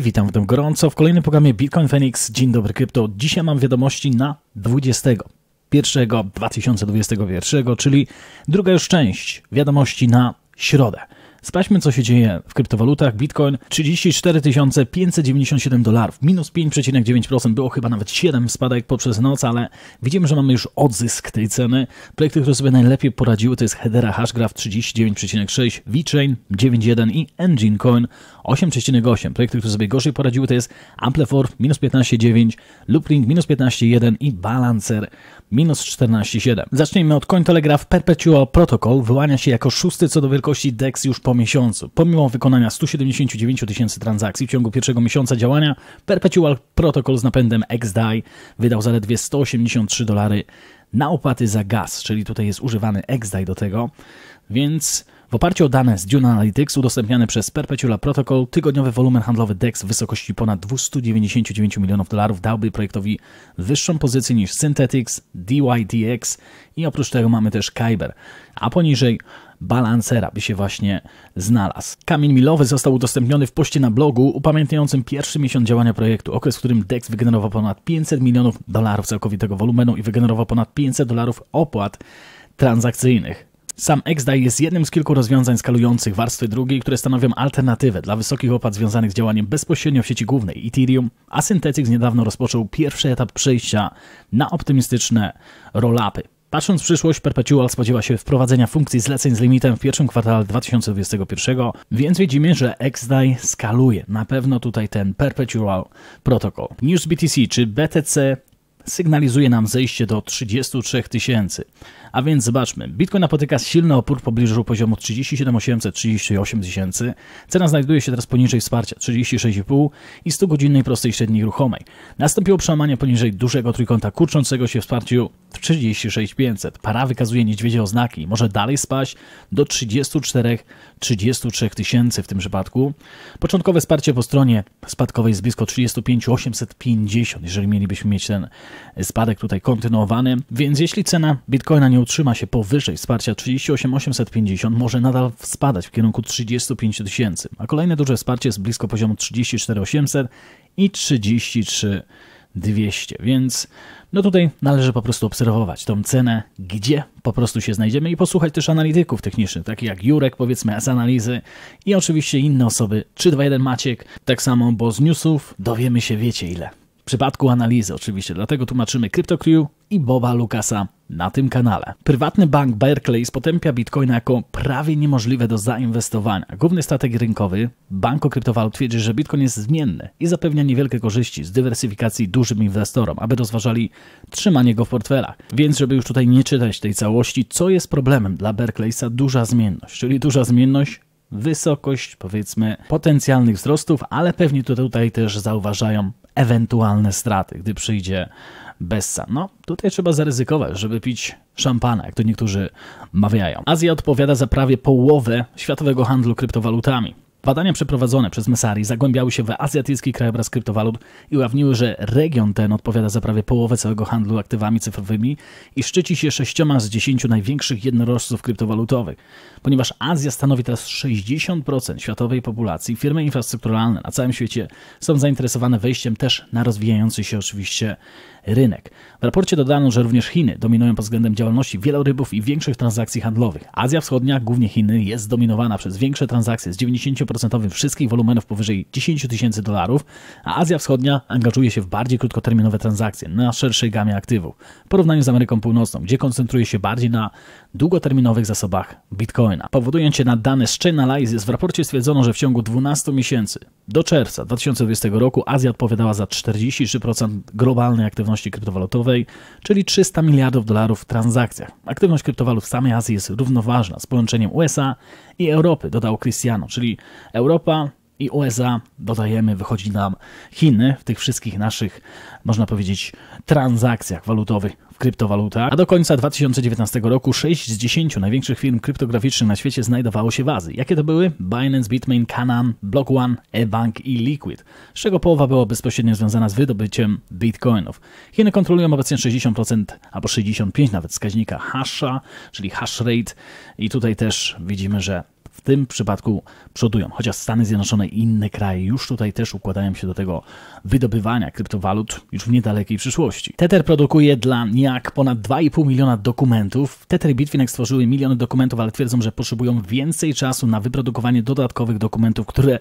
witam w tym gorąco w kolejnym programie Bitcoin Phoenix. Dzień dobry krypto. Dzisiaj mam wiadomości na 20. 1 2021, czyli druga już część wiadomości na środę. Sprawdźmy, co się dzieje w kryptowalutach. Bitcoin 34 597 dolarów, minus 5,9%, było chyba nawet 7 spadek poprzez noc, ale widzimy, że mamy już odzysk tej ceny. Projekty, które sobie najlepiej poradziły, to jest Hedera Hashgraph 39,6, VeChain 9,1 i Engine Coin 8,8. Projekty, które sobie gorzej poradziły, to jest Ampleforth minus 15,9, Loopring minus 15,1 i Balancer minus 14,7. Zacznijmy od Cointelegraph Perpetual Protocol. Wyłania się jako szósty co do wielkości DEX już po po miesiącu. Pomimo wykonania 179 tysięcy transakcji w ciągu pierwszego miesiąca działania, Perpetual Protocol z napędem XDAI wydał zaledwie 183 dolary na opłaty za gaz, czyli tutaj jest używany XDAI do tego, więc w oparciu o dane z Dune Analytics udostępniane przez Perpetual Protocol, tygodniowy wolumen handlowy DEX w wysokości ponad 299 milionów dolarów dałby projektowi wyższą pozycję niż Synthetics, DYDX e i oprócz tego mamy też Kyber, a poniżej balancera by się właśnie znalazł. Kamień milowy został udostępniony w poście na blogu upamiętniającym pierwszy miesiąc działania projektu, okres, w którym DEX wygenerował ponad 500 milionów dolarów całkowitego wolumenu i wygenerował ponad 500 dolarów opłat transakcyjnych. Sam XDAI jest jednym z kilku rozwiązań skalujących warstwy drugiej, które stanowią alternatywę dla wysokich opłat związanych z działaniem bezpośrednio w sieci głównej Ethereum, a Synthetix niedawno rozpoczął pierwszy etap przejścia na optymistyczne roll-upy. Patrząc w przyszłość, Perpetual spodziewa się wprowadzenia funkcji zleceń z limitem w pierwszym kwartale 2021, więc widzimy, że XDAI skaluje. Na pewno tutaj ten Perpetual protokół. News BTC czy BTC sygnalizuje nam zejście do 33 tysięcy. A więc zobaczmy, Bitcoin napotyka silny opór w pobliżu poziomu 37 38 tysięcy. Cena znajduje się teraz poniżej wsparcia 36,5 i 100 godzinnej prostej średniej ruchomej. Nastąpiło przełamanie poniżej dużego trójkąta kurczącego się wsparciu w 36,500. Para wykazuje niedźwiedzie oznaki. Może dalej spaść do 34-33 tysięcy w tym przypadku. Początkowe wsparcie po stronie spadkowej jest blisko 35 850, jeżeli mielibyśmy mieć ten spadek tutaj kontynuowany, więc jeśli cena Bitcoina nie utrzyma się powyżej wsparcia 38850, może nadal spadać w kierunku 35 tysięcy, a kolejne duże wsparcie jest blisko poziomu 34800 i 33 200, więc no tutaj należy po prostu obserwować tą cenę, gdzie po prostu się znajdziemy i posłuchać też analityków technicznych, takich jak Jurek powiedzmy z analizy i oczywiście inne osoby, 321 Maciek, tak samo, bo z newsów dowiemy się wiecie ile w przypadku analizy oczywiście, dlatego tłumaczymy CryptoCrew i Boba Lukasa na tym kanale. Prywatny bank Barclays potępia Bitcoina jako prawie niemożliwe do zainwestowania. Główny strateg rynkowy banku kryptowalut twierdzi, że Bitcoin jest zmienny i zapewnia niewielkie korzyści z dywersyfikacji dużym inwestorom, aby rozważali trzymanie go w portfelach. Więc żeby już tutaj nie czytać tej całości, co jest problemem dla Barclaysa? Duża zmienność, czyli duża zmienność wysokość, powiedzmy, potencjalnych wzrostów, ale pewnie tutaj też zauważają ewentualne straty, gdy przyjdzie Bessa. No, tutaj trzeba zaryzykować, żeby pić szampana, jak to niektórzy mawiają. Azja odpowiada za prawie połowę światowego handlu kryptowalutami. Badania przeprowadzone przez Messari zagłębiały się w azjatycki krajobraz kryptowalut i ujawniły, że region ten odpowiada za prawie połowę całego handlu aktywami cyfrowymi i szczyci się sześcioma z dziesięciu największych jednorożców kryptowalutowych. Ponieważ Azja stanowi teraz 60% światowej populacji, firmy infrastrukturalne na całym świecie są zainteresowane wejściem też na rozwijający się oczywiście rynek. W raporcie dodano, że również Chiny dominują pod względem działalności wielorybów i większych transakcji handlowych. Azja Wschodnia, głównie Chiny, jest zdominowana przez większe transakcje z 90 15% wszystkich wolumenów powyżej 10 tysięcy dolarów, a Azja Wschodnia angażuje się w bardziej krótkoterminowe transakcje na szerszej gamie aktywów w porównaniu z Ameryką Północną, gdzie koncentruje się bardziej na długoterminowych zasobach bitcoina. Powodując się na dane z Chainalysis, w raporcie stwierdzono, że w ciągu 12 miesięcy do czerwca 2020 roku Azja odpowiadała za 43% globalnej aktywności kryptowalutowej, czyli 300 miliardów dolarów w transakcjach. Aktywność kryptowalut w samej Azji jest równoważna z połączeniem USA i Europy, dodał Cristiano, czyli Europa i USA, dodajemy, wychodzi nam Chiny w tych wszystkich naszych, można powiedzieć, transakcjach walutowych w kryptowalutach. A do końca 2019 roku 6 z 10 największych firm kryptograficznych na świecie znajdowało się w Azji. Jakie to były? Binance, Bitmain, Canaan, Block One, e-Bank i Liquid, z czego połowa była bezpośrednio związana z wydobyciem bitcoinów. Chiny kontrolują obecnie 60% albo 65% nawet wskaźnika hasha, czyli hash rate i tutaj też widzimy, że w tym przypadku przodują, chociaż Stany Zjednoczone i inne kraje już tutaj też układają się do tego wydobywania kryptowalut już w niedalekiej przyszłości. Tether produkuje dla NIAC ponad 2,5 miliona dokumentów. Tether i Bitfinex stworzyły miliony dokumentów, ale twierdzą, że potrzebują więcej czasu na wyprodukowanie dodatkowych dokumentów, które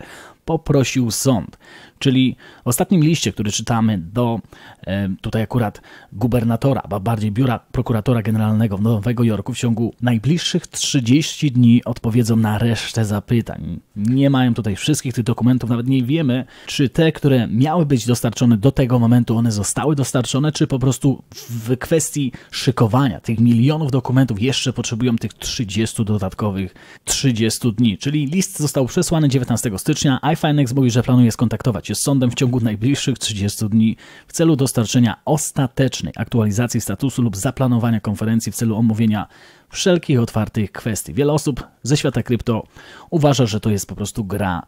poprosił sąd. Czyli w ostatnim liście, który czytamy do e, tutaj akurat gubernatora, a bardziej biura prokuratora generalnego w Nowego Jorku w ciągu najbliższych 30 dni odpowiedzą na resztę zapytań. Nie mają tutaj wszystkich tych dokumentów, nawet nie wiemy, czy te, które miały być dostarczone do tego momentu, one zostały dostarczone, czy po prostu w kwestii szykowania tych milionów dokumentów jeszcze potrzebują tych 30 dodatkowych 30 dni. Czyli list został przesłany 19 stycznia, a FNX mówi, że planuje skontaktować się z sądem w ciągu najbliższych 30 dni w celu dostarczenia ostatecznej aktualizacji statusu lub zaplanowania konferencji w celu omówienia wszelkich otwartych kwestii. Wiele osób ze świata krypto uważa, że to jest po prostu gra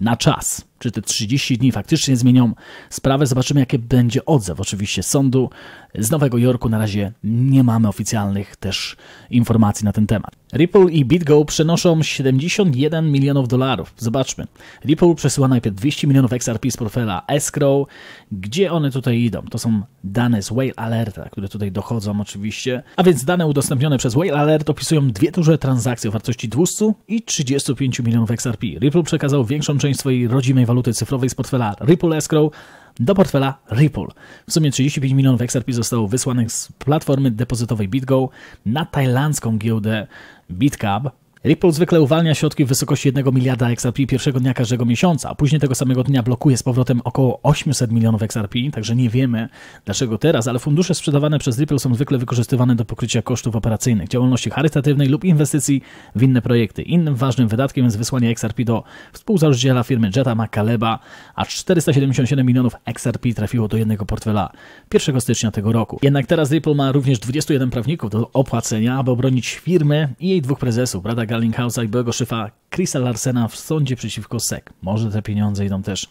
na czas. Czy te 30 dni faktycznie zmienią sprawę? Zobaczymy, jaki będzie odzew oczywiście sądu. Z Nowego Jorku na razie nie mamy oficjalnych też informacji na ten temat. Ripple i BitGo przenoszą 71 milionów dolarów. Zobaczmy. Ripple przesyła najpierw 200 milionów XRP z portfela Escrow. Gdzie one tutaj idą? To są dane z Whale Alerta, które tutaj dochodzą oczywiście. A więc dane udostępnione przez Whale Alerta Alert opisują dwie duże transakcje o wartości 200 i 35 milionów XRP. Ripple przekazał większą część swojej rodzimej waluty cyfrowej z portfela Ripple Escrow do portfela Ripple. W sumie 35 milionów XRP zostało wysłanych z platformy depozytowej BitGo na tajlandzką giełdę BitCab Ripple zwykle uwalnia środki w wysokości 1 miliarda XRP pierwszego dnia każdego miesiąca, a później tego samego dnia blokuje z powrotem około 800 milionów XRP, także nie wiemy dlaczego teraz, ale fundusze sprzedawane przez Ripple są zwykle wykorzystywane do pokrycia kosztów operacyjnych, działalności charytatywnej lub inwestycji w inne projekty. Innym ważnym wydatkiem jest wysłanie XRP do współzałożyciela firmy Jetta McCaleba, a 477 milionów XRP trafiło do jednego portfela 1 stycznia tego roku. Jednak teraz Ripple ma również 21 prawników do opłacenia, aby obronić firmę i jej dwóch prezesów, Brada. Bellinghausa i byłego szefa Chrisa Larsena w sądzie przeciwko SEC. Może te pieniądze idą też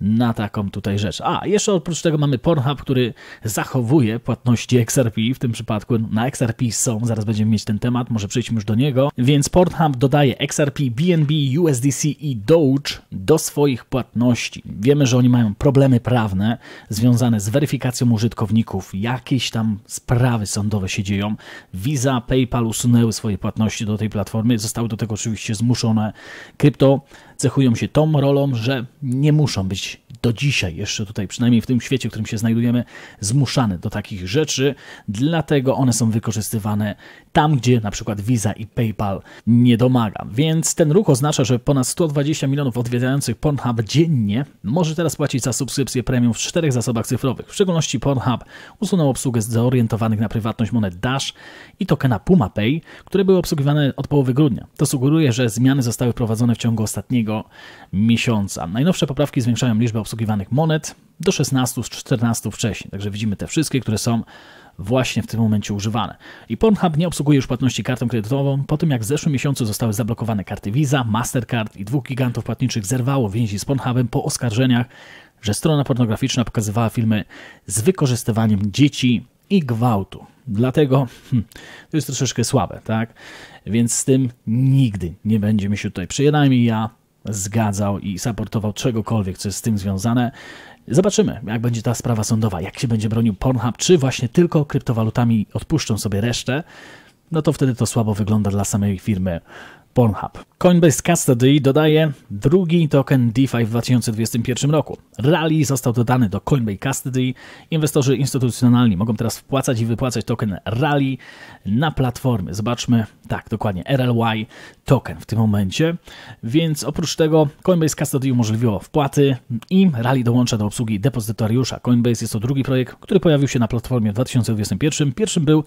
na taką tutaj rzecz. A, jeszcze oprócz tego mamy Pornhub, który zachowuje płatności XRP, w tym przypadku na XRP są, zaraz będziemy mieć ten temat, może przejdźmy już do niego. Więc Pornhub dodaje XRP, BNB, USDC i Doge do swoich płatności. Wiemy, że oni mają problemy prawne związane z weryfikacją użytkowników, jakieś tam sprawy sądowe się dzieją. Visa, PayPal usunęły swoje płatności do tej platformy, zostały do tego oczywiście zmuszone krypto cechują się tą rolą, że nie muszą być do dzisiaj, jeszcze tutaj, przynajmniej w tym świecie, w którym się znajdujemy, zmuszane do takich rzeczy, dlatego one są wykorzystywane tam, gdzie na przykład Visa i PayPal nie domaga. Więc ten ruch oznacza, że ponad 120 milionów odwiedzających Pornhub dziennie może teraz płacić za subskrypcję premium w czterech zasobach cyfrowych. W szczególności Pornhub usunął obsługę zorientowanych na prywatność monet Dash i tokena Puma Pay, które były obsługiwane od połowy grudnia. To sugeruje, że zmiany zostały wprowadzone w ciągu ostatniego tego miesiąca. Najnowsze poprawki zwiększają liczbę obsługiwanych monet do 16 z 14 wcześniej, także widzimy te wszystkie, które są właśnie w tym momencie używane. I Pornhub nie obsługuje już płatności kartą kredytową po tym, jak w zeszłym miesiącu zostały zablokowane karty Visa, Mastercard i dwóch gigantów płatniczych zerwało więzi z Pornhubem po oskarżeniach, że strona pornograficzna pokazywała filmy z wykorzystywaniem dzieci i gwałtu. Dlatego hmm, to jest troszeczkę słabe, tak? Więc z tym nigdy nie będziemy się tutaj, przynajmniej ja, zgadzał i supportował czegokolwiek, co jest z tym związane. Zobaczymy, jak będzie ta sprawa sądowa, jak się będzie bronił Pornhub, czy właśnie tylko kryptowalutami odpuszczą sobie resztę. No to wtedy to słabo wygląda dla samej firmy Pornhub. Coinbase Custody dodaje drugi token DeFi w 2021 roku. Rally został dodany do Coinbase Custody. Inwestorzy instytucjonalni mogą teraz wpłacać i wypłacać token Rally na platformy. Zobaczmy, tak, dokładnie, RLY token w tym momencie. Więc oprócz tego Coinbase Custody umożliwiło wpłaty i Rally dołącza do obsługi depozytariusza. Coinbase jest to drugi projekt, który pojawił się na platformie w 2021. Pierwszym był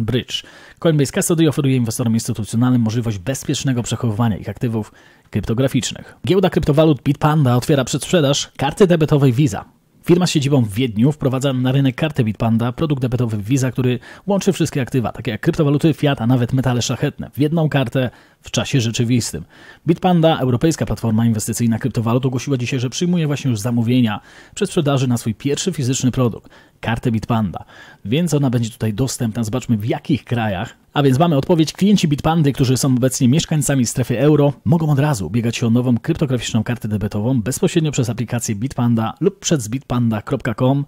Bridge. Coinbase Custody oferuje inwestorom instytucjonalnym możliwość bez bezpiecznego przechowywania ich aktywów kryptograficznych. Giełda kryptowalut Bitpanda otwiera przedsprzedaż karty debetowej Visa. Firma z siedzibą w Wiedniu wprowadza na rynek kartę Bitpanda, produkt debetowy Visa, który łączy wszystkie aktywa, takie jak kryptowaluty, fiat, a nawet metale szlachetne, w jedną kartę w czasie rzeczywistym. Bitpanda, europejska platforma inwestycyjna kryptowalut, ogłosiła dzisiaj, że przyjmuje właśnie już zamówienia przez sprzedaży na swój pierwszy fizyczny produkt, kartę Bitpanda. Więc ona będzie tutaj dostępna. Zobaczmy w jakich krajach a więc mamy odpowiedź. Klienci Bitpandy, którzy są obecnie mieszkańcami strefy euro, mogą od razu biegać się o nową kryptograficzną kartę debetową bezpośrednio przez aplikację Bitpanda lub przez bitpanda.com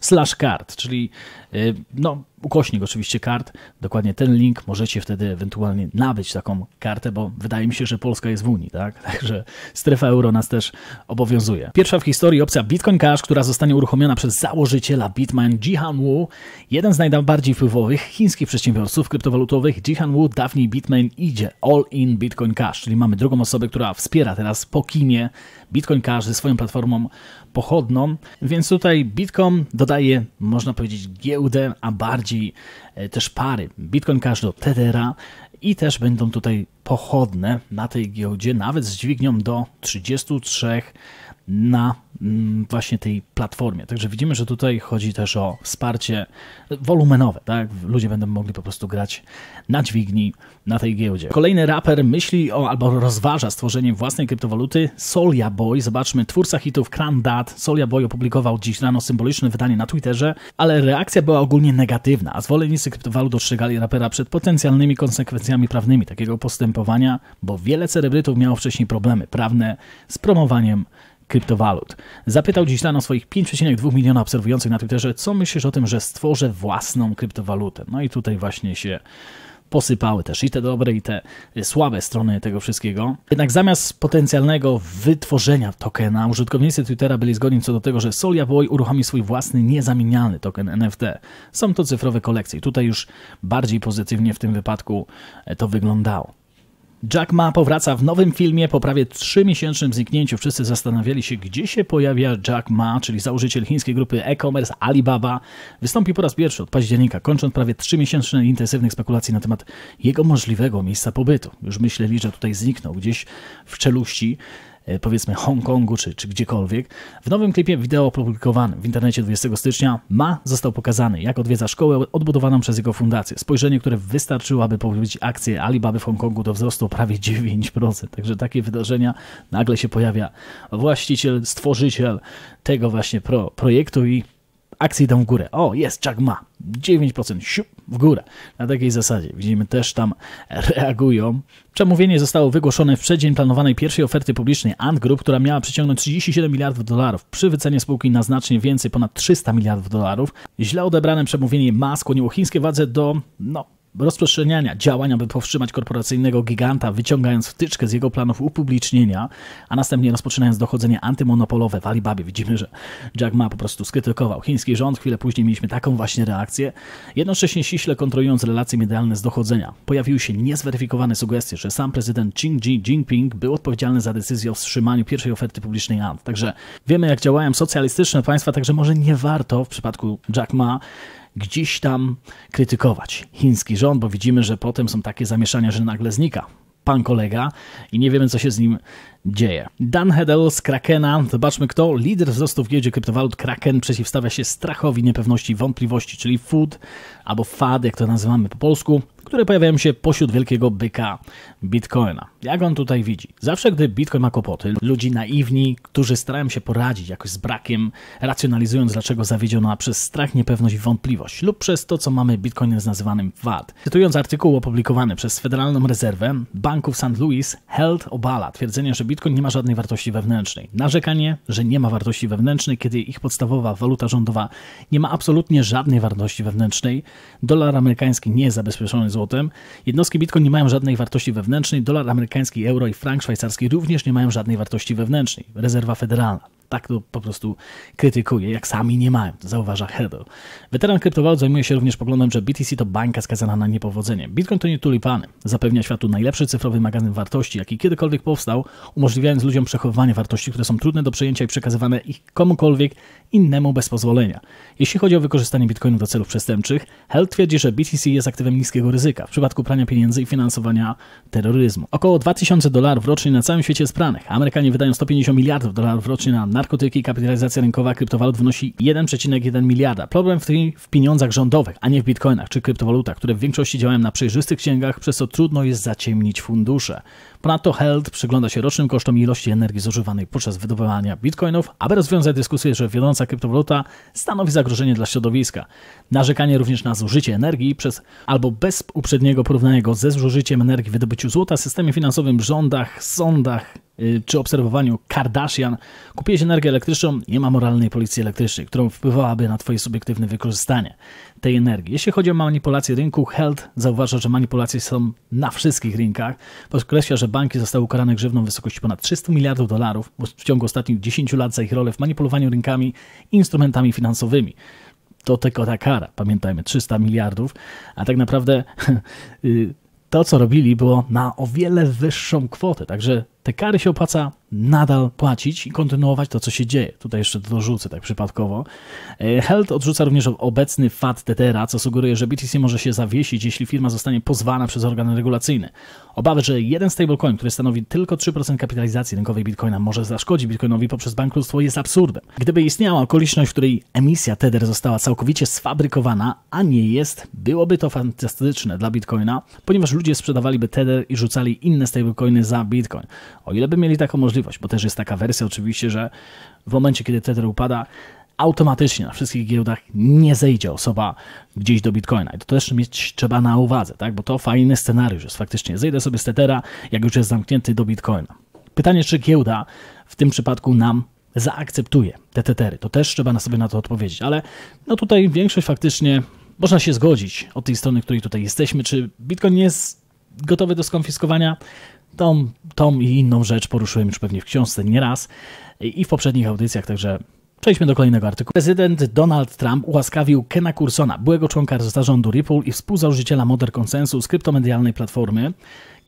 slash kart, czyli y, no, ukośnik oczywiście kart. Dokładnie ten link możecie wtedy ewentualnie nabyć taką kartę, bo wydaje mi się, że Polska jest w Unii, tak? Także strefa euro nas też obowiązuje. Pierwsza w historii opcja Bitcoin Cash, która zostanie uruchomiona przez założyciela Bitmain Jihan Wu, jeden z najbardziej wpływowych chińskich przedsiębiorców kryptowalutowych. Jihan Wu dawniej Bitmain idzie all in Bitcoin Cash, czyli mamy drugą osobę, która wspiera teraz po Bitcoin Cash ze swoją platformą pochodną, więc tutaj Bitcoin dodaje, można powiedzieć, giełdę, a bardziej e, też pary. Bitcoin Cash do Tethera i też będą tutaj pochodne na tej giełdzie, nawet z dźwignią do 33 na mm, właśnie tej platformie. Także widzimy, że tutaj chodzi też o wsparcie wolumenowe, tak? Ludzie będą mogli po prostu grać na dźwigni na tej giełdzie. Kolejny raper myśli o albo rozważa stworzenie własnej kryptowaluty Solia Boy. Zobaczmy, twórca hitów Krandat Solia Boy opublikował dziś rano symboliczne wydanie na Twitterze, ale reakcja była ogólnie negatywna, a zwolennicy kryptowalut dostrzegali rapera przed potencjalnymi konsekwencjami prawnymi takiego postępu postępowania, bo wiele celebrytów miało wcześniej problemy prawne z promowaniem kryptowalut. Zapytał dziś rano swoich 5,2 miliona obserwujących na Twitterze, co myślisz o tym, że stworzę własną kryptowalutę. No i tutaj właśnie się posypały też i te dobre, i te słabe strony tego wszystkiego. Jednak zamiast potencjalnego wytworzenia tokena, użytkownicy Twittera byli zgodni co do tego, że Solia Boy uruchomi swój własny, niezamienialny token NFT. Są to cyfrowe kolekcje. Tutaj już bardziej pozytywnie w tym wypadku to wyglądało. Jack Ma powraca w nowym filmie. Po prawie 3-miesięcznym zniknięciu wszyscy zastanawiali się, gdzie się pojawia Jack Ma, czyli założyciel chińskiej grupy e-commerce Alibaba. Wystąpi po raz pierwszy od października, kończąc prawie 3-miesięczne intensywnych spekulacji na temat jego możliwego miejsca pobytu. Już myśleli, że tutaj zniknął gdzieś w czeluści E, powiedzmy Hongkongu czy, czy gdziekolwiek. W nowym klipie wideo opublikowanym w internecie 20 stycznia Ma został pokazany, jak odwiedza szkołę odbudowaną przez jego fundację. Spojrzenie, które wystarczyło, aby powrócić akcję Alibaby w Hongkongu do wzrostu o prawie 9%. Także takie wydarzenia nagle się pojawia właściciel, stworzyciel tego właśnie pro, projektu i akcje idą w górę. O, jest Jack Ma. 9% siup, w górę. Na takiej zasadzie. Widzimy też tam reagują. Przemówienie zostało wygłoszone w przeddzień planowanej pierwszej oferty publicznej Ant Group, która miała przyciągnąć 37 miliardów dolarów. Przy wycenie spółki na znacznie więcej, ponad 300 miliardów dolarów. Źle odebrane przemówienie Ma skłoniło chińskie władze do, no, rozprzestrzeniania działań, aby powstrzymać korporacyjnego giganta, wyciągając wtyczkę z jego planów upublicznienia, a następnie rozpoczynając dochodzenie antymonopolowe w Alibabie. Widzimy, że Jack Ma po prostu skrytykował chiński rząd. Chwilę później mieliśmy taką właśnie reakcję. Jednocześnie ściśle kontrolując relacje medialne z dochodzenia, pojawiły się niezweryfikowane sugestie, że sam prezydent Xi Jinping był odpowiedzialny za decyzję o wstrzymaniu pierwszej oferty publicznej Ant. Także wiemy, jak działają socjalistyczne państwa, także może nie warto w przypadku Jack Ma gdzieś tam krytykować chiński rząd, bo widzimy, że potem są takie zamieszania, że nagle znika pan kolega i nie wiemy, co się z nim dzieje. Dan Hedel z Krakena, zobaczmy kto, lider wzrostu w giełdzie kryptowalut Kraken przeciwstawia się strachowi, niepewności, wątpliwości, czyli FUD albo FAD, jak to nazywamy po polsku które pojawiają się pośród wielkiego byka Bitcoina. Jak on tutaj widzi? Zawsze, gdy Bitcoin ma kłopoty, ludzi naiwni, którzy starają się poradzić jakoś z brakiem, racjonalizując, dlaczego zawiedziona przez strach, niepewność i wątpliwość, lub przez to, co mamy Bitcoinem z nazywanym VAT. Cytując artykuł opublikowany przez Federalną Rezerwę Banku w St. Louis, Held obala twierdzenie, że Bitcoin nie ma żadnej wartości wewnętrznej. Narzekanie, że nie ma wartości wewnętrznej, kiedy ich podstawowa waluta rządowa nie ma absolutnie żadnej wartości wewnętrznej, dolar amerykański nie jest zabezpieczony z złotem. Jednostki Bitcoin nie mają żadnej wartości wewnętrznej, dolar amerykański, euro i frank szwajcarski również nie mają żadnej wartości wewnętrznej. Rezerwa federalna tak to po prostu krytykuje, jak sami nie mają, zauważa Herder. Weteran kryptowalut zajmuje się również poglądem, że BTC to bańka skazana na niepowodzenie. Bitcoin to nie tulipany. Zapewnia światu najlepszy cyfrowy magazyn wartości, jaki kiedykolwiek powstał, umożliwiając ludziom przechowywanie wartości, które są trudne do przejęcia i przekazywane ich komukolwiek innemu bez pozwolenia. Jeśli chodzi o wykorzystanie bitcoinu do celów przestępczych, Hell twierdzi, że BTC jest aktywem niskiego ryzyka w przypadku prania pieniędzy i finansowania terroryzmu. Około 2000 dolarów rocznie na całym świecie jest pranych. Amerykanie wydają 150 miliardów dolarów rocznie na narkotyki, kapitalizacja rynkowa kryptowalut wynosi 1,1 miliarda. Problem w, tym w pieniądzach rządowych, a nie w bitcoinach czy kryptowalutach, które w większości działają na przejrzystych księgach, przez co trudno jest zaciemnić fundusze. Ponadto Held przygląda się rocznym kosztom ilości energii zużywanej podczas wydobywania bitcoinów, aby rozwiązać dyskusję, że wiodąca kryptowaluta stanowi zagrożenie dla środowiska. Narzekanie również na zużycie energii przez albo bez uprzedniego porównania go ze zużyciem energii w wydobyciu złota, systemie finansowym, rządach, sądach, Y, czy obserwowaniu Kardashian kupiłeś energię elektryczną, nie ma moralnej policji elektrycznej, którą wpływałaby na Twoje subiektywne wykorzystanie tej energii. Jeśli chodzi o manipulację rynku, Held zauważa, że manipulacje są na wszystkich rynkach. Podkreśla, że banki zostały ukarane grzywną w wysokości ponad 300 miliardów dolarów w ciągu ostatnich 10 lat za ich rolę w manipulowaniu rynkami i instrumentami finansowymi to tylko ta kara, pamiętajmy, 300 miliardów, a tak naprawdę y, to, co robili, było na o wiele wyższą kwotę. Także te kary się opłaca nadal płacić i kontynuować to, co się dzieje. Tutaj jeszcze dorzucę tak przypadkowo. E, Held odrzuca również obecny FAT Tetera, co sugeruje, że BTC może się zawiesić, jeśli firma zostanie pozwana przez organy regulacyjne. Obawy, że jeden stablecoin, który stanowi tylko 3% kapitalizacji rynkowej bitcoina, może zaszkodzić bitcoinowi poprzez bankructwo jest absurdem. Gdyby istniała okoliczność, w której emisja Tether została całkowicie sfabrykowana, a nie jest, byłoby to fantastyczne dla bitcoina, ponieważ ludzie sprzedawaliby Tether i rzucali inne stablecoiny za bitcoin. O ile by mieli taką możliwość, bo też jest taka wersja oczywiście, że w momencie, kiedy Tether upada, automatycznie na wszystkich giełdach nie zejdzie osoba gdzieś do Bitcoina. I to też mieć trzeba na uwadze, tak? bo to fajny scenariusz jest faktycznie. Zejdę sobie z Tethera, jak już jest zamknięty do Bitcoina. Pytanie, czy giełda w tym przypadku nam zaakceptuje te tetery. To też trzeba na sobie na to odpowiedzieć, ale no tutaj większość faktycznie można się zgodzić od tej strony, której tutaj jesteśmy, czy Bitcoin jest gotowy do skonfiskowania tą, tą i inną rzecz poruszyłem już pewnie w książce nieraz i w poprzednich audycjach, także Przejdźmy do kolejnego artykułu. Prezydent Donald Trump ułaskawił Kena Cursona, byłego członka zarządu Ripple i współzałożyciela Modern Consensus, kryptomedialnej platformy,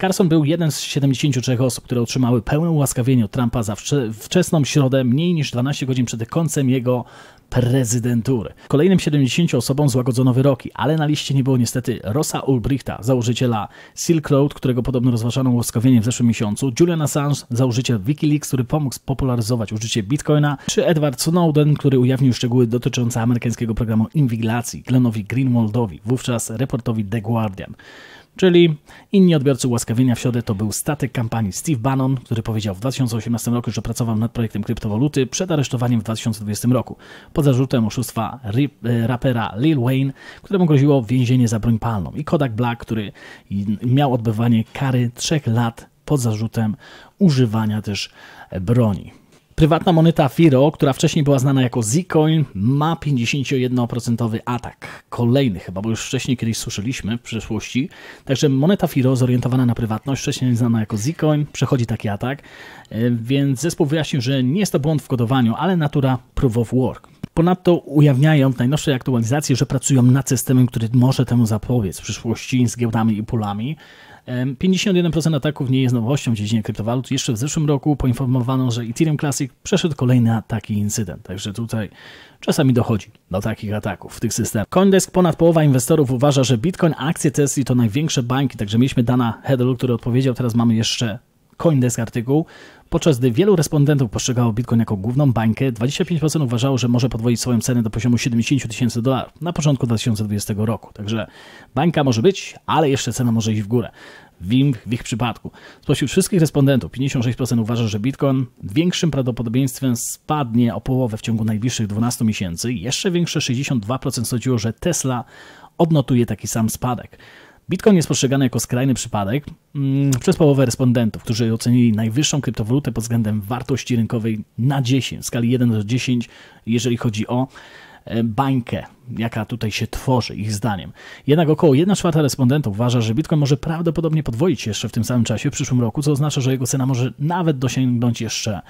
Carson był jeden z 73 osób, które otrzymały pełne ułaskawienie od Trumpa za wczesną środę, mniej niż 12 godzin przed końcem jego prezydentury. Kolejnym 70 osobom złagodzono wyroki, ale na liście nie było niestety Rosa Ulbrichta, założyciela Silk Road, którego podobno rozważano łaskawienie w zeszłym miesiącu, Julian Assange, założyciel Wikileaks, który pomógł spopularyzować użycie bitcoina, czy Edward Snowden, który ujawnił szczegóły dotyczące amerykańskiego programu inwigilacji Glenowi Greenwaldowi, wówczas reportowi The Guardian. Czyli inni odbiorcy ułaskawienia w środę to był statek kampanii Steve Bannon, który powiedział w 2018 roku, że pracował nad projektem kryptowaluty przed aresztowaniem w 2020 roku pod zarzutem oszustwa e, rapera Lil Wayne, któremu groziło więzienie za broń palną i Kodak Black, który miał odbywanie kary 3 lat pod zarzutem używania też broni. Prywatna moneta Firo, która wcześniej była znana jako Zcoin, ma 51% atak. Kolejny chyba, bo już wcześniej kiedyś słyszeliśmy w przeszłości. Także moneta Firo zorientowana na prywatność, wcześniej znana jako Zcoin, przechodzi taki atak. E, więc zespół wyjaśnił, że nie jest to błąd w kodowaniu, ale natura proof of work. Ponadto ujawniają w najnowszej aktualizacji, że pracują nad systemem, który może temu zapobiec w przyszłości z giełdami i pulami. 51% ataków nie jest nowością w dziedzinie kryptowalut. Jeszcze w zeszłym roku poinformowano, że Ethereum Classic przeszedł kolejny taki incydent, także tutaj czasami dochodzi do takich ataków w tych systemach. Coindesk ponad połowa inwestorów uważa, że Bitcoin, akcje Tesli, to największe bańki, także mieliśmy Dana Hedelu, który odpowiedział, teraz mamy jeszcze Coindesk artykuł, Podczas gdy wielu respondentów postrzegało Bitcoin jako główną bańkę, 25% uważało, że może podwoić swoją cenę do poziomu 70 tysięcy dolarów na początku 2020 roku. Także bańka może być, ale jeszcze cena może iść w górę. W ich, w ich przypadku. Spośród wszystkich respondentów 56% uważa, że Bitcoin większym prawdopodobieństwem spadnie o połowę w ciągu najbliższych 12 miesięcy. Jeszcze większe 62% sądziło, że Tesla odnotuje taki sam spadek. Bitcoin jest postrzegany jako skrajny przypadek mm, przez połowę respondentów, którzy ocenili najwyższą kryptowalutę pod względem wartości rynkowej na 10, w skali 1 do 10, jeżeli chodzi o e, bańkę, jaka tutaj się tworzy, ich zdaniem. Jednak około 1 czwarta respondentów uważa, że Bitcoin może prawdopodobnie podwoić się jeszcze w tym samym czasie w przyszłym roku, co oznacza, że jego cena może nawet dosięgnąć jeszcze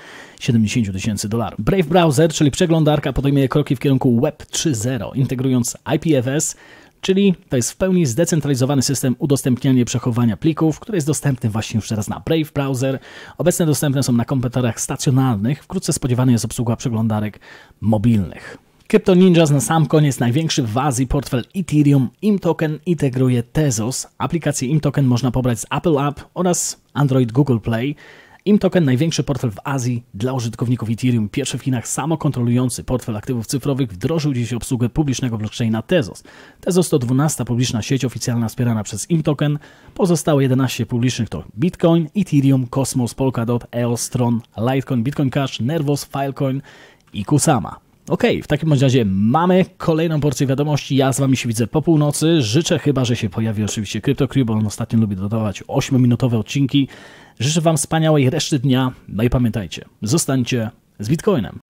70 tysięcy dolarów. Brave Browser, czyli przeglądarka, podejmuje kroki w kierunku Web 3.0, integrując IPFS, czyli to jest w pełni zdecentralizowany system udostępniania i przechowywania plików, który jest dostępny właśnie już teraz na Brave Browser. Obecnie dostępne są na komputerach stacjonarnych, wkrótce spodziewana jest obsługa przeglądarek mobilnych. Crypto Ninjas na sam koniec największy w Azji portfel Ethereum. ImToken integruje Tezos. Aplikację ImToken można pobrać z Apple App oraz Android Google Play. ImToken największy portfel w Azji dla użytkowników Ethereum. Pierwszy w Chinach samokontrolujący portfel aktywów cyfrowych wdrożył dziś obsługę publicznego blockchaina Tezos. Tezos to 12 publiczna sieć oficjalna wspierana przez ImToken. Pozostałe 11 publicznych to Bitcoin, Ethereum, Cosmos, Polkadot, EOS, Tron, Litecoin, Bitcoin Cash, Nervos, Filecoin i Kusama. OK, w takim razie mamy kolejną porcję wiadomości. Ja z Wami się widzę po północy. Życzę chyba, że się pojawi oczywiście bo on ostatnio lubi dodawać 8-minutowe odcinki. Życzę Wam wspaniałej reszty dnia, no i pamiętajcie, zostańcie z Bitcoinem.